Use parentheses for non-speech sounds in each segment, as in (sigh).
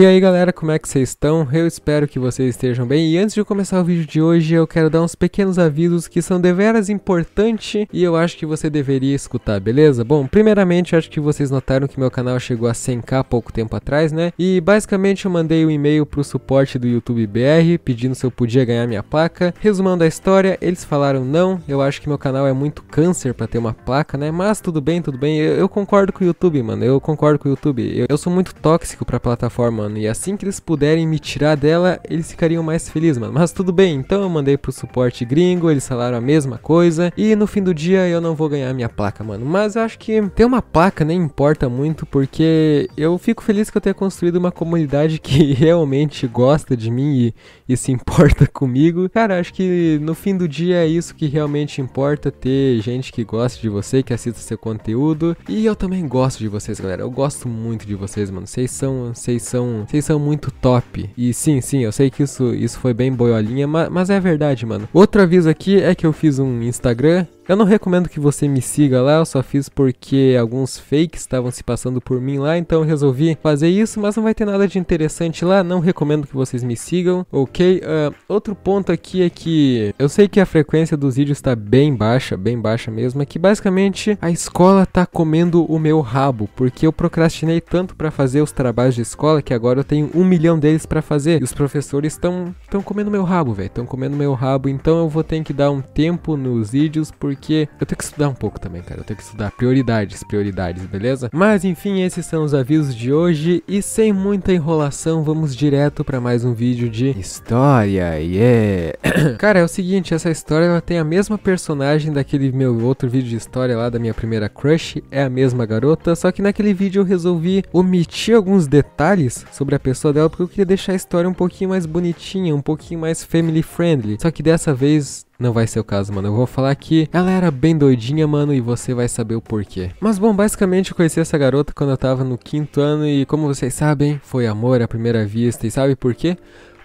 E aí galera, como é que vocês estão? Eu espero que vocês estejam bem. E antes de começar o vídeo de hoje, eu quero dar uns pequenos avisos que são deveras importantes e eu acho que você deveria escutar, beleza? Bom, primeiramente, acho que vocês notaram que meu canal chegou a 100k pouco tempo atrás, né? E basicamente eu mandei um e-mail pro suporte do YouTube BR pedindo se eu podia ganhar minha placa. Resumando a história, eles falaram não. Eu acho que meu canal é muito câncer para ter uma placa, né? Mas tudo bem, tudo bem. Eu, eu, concordo com o YouTube, mano. Eu concordo com o YouTube. Eu, eu sou muito tóxico pra plataforma mano. E assim que eles puderem me tirar dela, eles ficariam mais felizes, mano. Mas tudo bem, então eu mandei pro suporte gringo, eles falaram a mesma coisa. E no fim do dia eu não vou ganhar minha placa, mano. Mas eu acho que ter uma placa nem importa muito, porque eu fico feliz que eu tenha construído uma comunidade que (laughs) realmente gosta de mim e, e se importa (laughs) comigo. Cara, acho que no fim do dia é isso que realmente importa, ter gente que gosta de você, que assista seu conteúdo. E eu também gosto de vocês, galera. Eu gosto muito de vocês, mano. Vocês são, vocês são vocês são muito top. E sim, sim, eu sei que isso, isso foi bem boiolinha, mas, mas é verdade, mano. Outro aviso aqui é que eu fiz um Instagram eu não recomendo que você me siga lá, eu só fiz porque alguns fakes estavam se passando por mim lá, então eu resolvi fazer isso, mas não vai ter nada de interessante lá, não recomendo que vocês me sigam, ok? Uh, outro ponto aqui é que eu sei que a frequência dos vídeos está bem baixa, bem baixa mesmo, é que basicamente a escola tá comendo o meu rabo, porque eu procrastinei tanto para fazer os trabalhos de escola que agora eu tenho um milhão deles para fazer, e os professores estão comendo meu rabo, velho, estão comendo meu rabo, então eu vou ter que dar um tempo nos vídeos, porque porque eu tenho que estudar um pouco também, cara. Eu tenho que estudar prioridades, prioridades, beleza? Mas enfim, esses são os avisos de hoje e sem muita enrolação, vamos direto para mais um vídeo de história. Yeah. (coughs) cara, é o seguinte, essa história ela tem a mesma personagem daquele meu outro vídeo de história lá da minha primeira crush, é a mesma garota, só que naquele vídeo eu resolvi omitir alguns detalhes sobre a pessoa dela porque eu queria deixar a história um pouquinho mais bonitinha, um pouquinho mais family friendly. Só que dessa vez não vai ser o caso, mano. Eu vou falar que ela era bem doidinha, mano, e você vai saber o porquê. Mas bom, basicamente eu conheci essa garota quando eu tava no quinto ano e como vocês sabem, foi amor à primeira vista. E sabe por quê?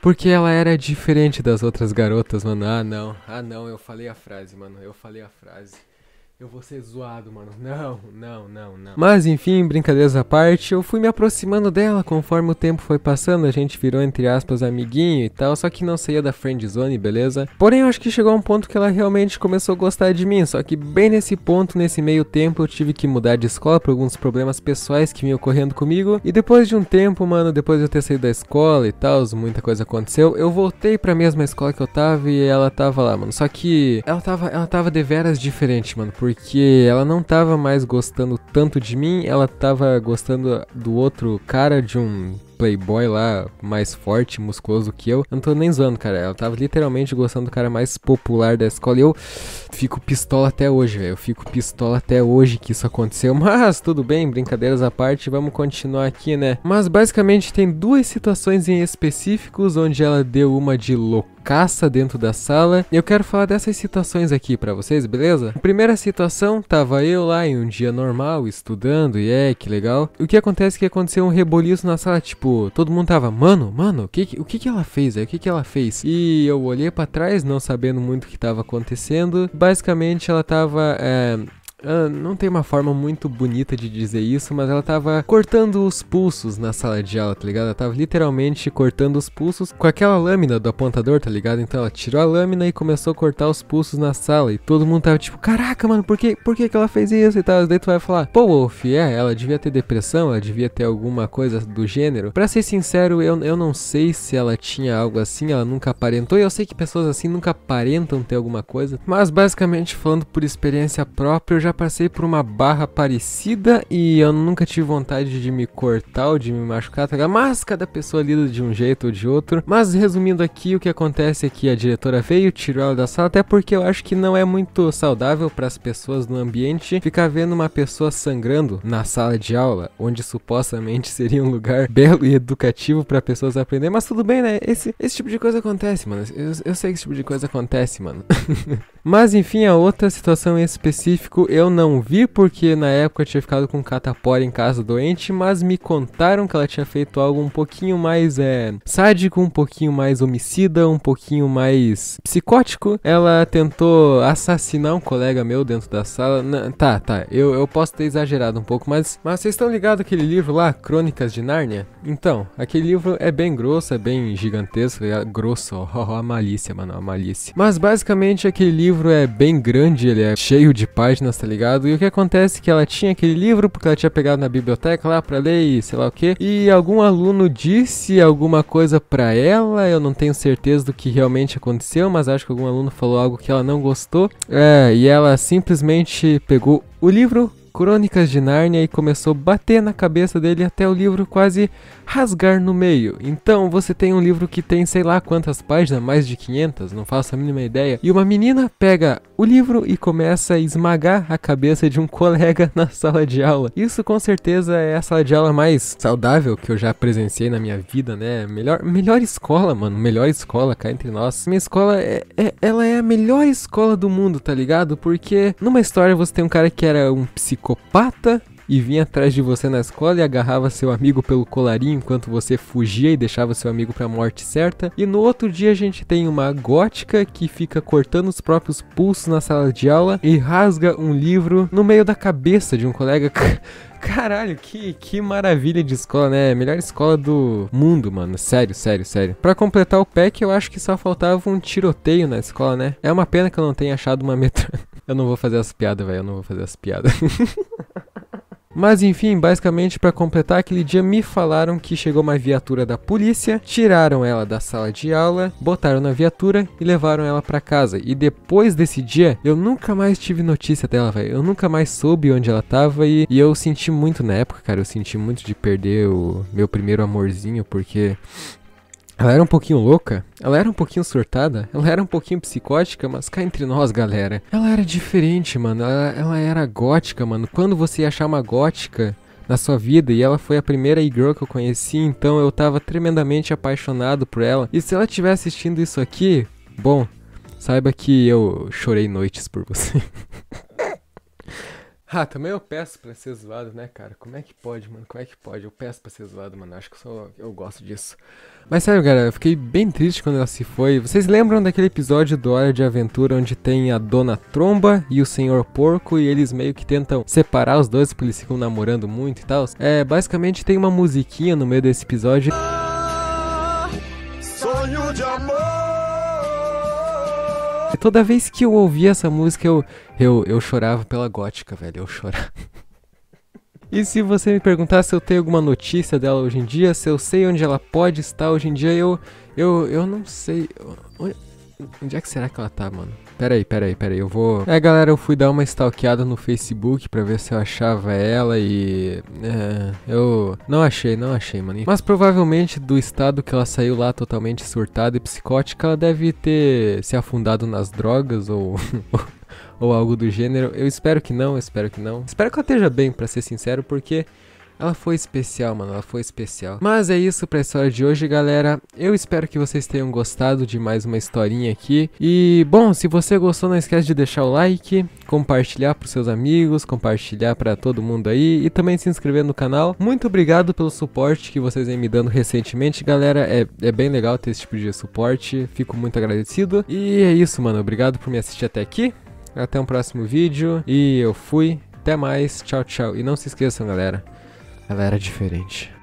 Porque ela era diferente das outras garotas, mano. Ah, não. Ah, não. Eu falei a frase, mano. Eu falei a frase eu vou ser zoado, mano. Não, não, não, não. Mas enfim, brincadeiras à parte, eu fui me aproximando dela conforme o tempo foi passando, a gente virou entre aspas amiguinho e tal, só que não saía da friend zone, beleza? Porém, eu acho que chegou um ponto que ela realmente começou a gostar de mim, só que bem nesse ponto, nesse meio tempo, eu tive que mudar de escola por alguns problemas pessoais que vinham ocorrendo comigo. E depois de um tempo, mano, depois de eu ter saído da escola e tal, muita coisa aconteceu, eu voltei pra mesma escola que eu tava e ela tava lá, mano. Só que ela tava, ela tava veras diferente, mano. Por porque ela não tava mais gostando tanto de mim, ela tava gostando do outro cara, de um playboy lá, mais forte, musculoso que eu. eu. não tô nem zoando, cara. Ela tava literalmente gostando do cara mais popular da escola. E eu fico pistola até hoje, velho. Eu fico pistola até hoje que isso aconteceu. (laughs) Mas tudo bem, brincadeiras à parte, vamos continuar aqui, né? Mas basicamente tem duas situações em específicos onde ela deu uma de louco caça dentro da sala. E eu quero falar dessas situações aqui para vocês, beleza? A primeira situação, tava eu lá em um dia normal, estudando, e é, que legal. O que acontece é que aconteceu um reboliço na sala, tipo, todo mundo tava, mano, mano, o que, que o que, que ela fez? Aí? É? O que, que ela fez? E eu olhei para trás, não sabendo muito o que tava acontecendo. Basicamente, ela tava. É, Uh, não tem uma forma muito bonita de dizer isso, mas ela tava cortando os pulsos na sala de aula, tá ligado? Ela tava literalmente cortando os pulsos com aquela lâmina do apontador, tá ligado? Então ela tirou a lâmina e começou a cortar os pulsos na sala. E todo mundo tava tipo, caraca, mano, por que, por que, que ela fez isso e tal? Daí tu vai falar, pô, Wolf, é, ela devia ter depressão, ela devia ter alguma coisa do gênero. Pra ser sincero, eu, eu não sei se ela tinha algo assim, ela nunca aparentou. E eu sei que pessoas assim nunca aparentam ter alguma coisa. Mas basicamente, falando por experiência própria, eu já passei por uma barra parecida e eu nunca tive vontade de me cortar ou de me machucar, tá? mas cada pessoa lida de um jeito ou de outro. Mas resumindo aqui, o que acontece é que a diretora veio, tirou ela da sala, até porque eu acho que não é muito saudável para as pessoas no ambiente ficar vendo uma pessoa sangrando na sala de aula, onde supostamente seria um lugar (laughs) belo e educativo para pessoas aprenderem. Mas tudo bem, né? Esse, esse tipo de coisa acontece, mano. Eu, eu sei que esse tipo de coisa acontece, mano. (laughs) mas enfim, a outra situação em específico eu não vi porque na época eu tinha ficado com catapora em casa doente, mas me contaram que ela tinha feito algo um pouquinho mais é, sádico, um pouquinho mais homicida, um pouquinho mais psicótico. Ela tentou assassinar um colega meu dentro da sala. tá, tá, eu, eu posso ter exagerado um pouco, mas, mas vocês estão ligados aquele livro lá, Crônicas de Nárnia? Então, aquele livro é bem grosso, é bem gigantesco, é grosso, ó, ó, a malícia, mano, a malícia. Mas basicamente aquele livro é bem grande, ele é cheio de páginas tá ligado? E o que acontece é que ela tinha aquele livro porque ela tinha pegado na biblioteca lá pra ler e sei lá o que. E algum aluno disse alguma coisa pra ela, eu não tenho certeza do que realmente aconteceu, mas acho que algum aluno falou algo que ela não gostou. É, e ela simplesmente pegou o livro, Crônicas de Nárnia e começou a bater na cabeça dele até o livro quase rasgar no meio. Então você tem um livro que tem sei lá quantas páginas, mais de 500, não faço a mínima ideia, e uma menina pega o livro e começa a esmagar a cabeça de um (laughs) colega na sala de aula. Isso com certeza é a sala de aula mais saudável que eu já presenciei na minha vida, né? Melhor, melhor escola, mano, melhor escola cá entre nós. Minha escola é, é ela é a melhor escola do mundo, tá ligado? Porque numa história você tem um cara que era um psicólogo psicopata e vinha atrás de você na escola e agarrava seu amigo pelo colarinho enquanto você fugia e deixava seu amigo para a morte certa. E no outro dia a gente tem uma gótica que fica cortando os próprios pulsos na sala de aula e rasga um livro no meio da cabeça de um colega. (laughs) Caralho, que, que maravilha de escola, né? Melhor escola do mundo, mano. Sério, sério, sério. Para completar o pack, eu acho que só faltava um tiroteio na escola, né? É uma pena que eu não tenha achado uma metralha. (laughs) Eu não vou fazer as piadas, velho. Eu não vou fazer as piadas. (laughs) Mas enfim, basicamente para completar aquele dia me falaram que chegou uma viatura da polícia, tiraram ela da sala de aula, botaram na viatura e levaram ela para casa. E depois desse dia, eu nunca mais tive notícia dela, velho. Eu nunca mais soube onde ela tava e, e, eu senti muito na época, cara, eu senti muito de perder o meu primeiro amorzinho porque ela era um pouquinho louca, ela era um pouquinho surtada, ela era um pouquinho psicótica, mas cá entre nós, galera. Ela era diferente, mano. Ela, ela era gótica, mano. Quando você ia achar uma gótica na sua vida, e ela foi a primeira e-girl que eu conheci, então eu tava tremendamente apaixonado por ela. E se ela estiver assistindo isso aqui, bom, saiba que eu chorei noites por você. (laughs) Ah, também eu peço pra ser zoado, né, cara? Como é que pode, mano? Como é que pode? Eu peço pra ser zoado, mano. Acho que eu, sou... eu gosto disso. Mas sério, galera, eu fiquei bem triste quando ela se foi. Vocês lembram daquele episódio do Hora de Aventura onde tem a Dona Tromba e o Senhor Porco e eles meio que tentam separar os dois porque eles ficam namorando muito e tal? É, basicamente tem uma musiquinha no meio desse episódio. Toda vez que eu ouvia essa música, eu, eu, eu chorava pela gótica, velho. Eu chorava. E se você me perguntar se eu tenho alguma notícia dela hoje em dia, se eu sei onde ela pode estar hoje em dia, eu. Eu, eu não sei. Onde, onde é que será que ela tá, mano? Peraí, peraí, peraí, eu vou... É, galera, eu fui dar uma stalkeada no Facebook pra ver se eu achava ela e... É, eu não achei, não achei, mano. Mas provavelmente do estado que ela saiu lá totalmente surtada e psicótica, ela deve ter se afundado nas drogas ou... (laughs) ou algo do gênero. Eu espero que não, eu espero que não. Espero que ela esteja bem, para ser sincero, porque ela foi especial, mano, ela foi especial. Mas é isso pra história de hoje, galera. Eu espero que vocês tenham gostado de mais uma historinha aqui. E, bom, se você gostou, não esquece de deixar o like, compartilhar pros seus amigos, compartilhar pra todo mundo aí e também se inscrever no canal. Muito obrigado pelo suporte que vocês vêm me dando recentemente, galera. É, é bem legal ter esse tipo de suporte, fico muito agradecido. E é isso, mano, obrigado por me assistir até aqui. Até um próximo vídeo e eu fui. Até mais, tchau, tchau. E não se esqueçam, galera ela era diferente.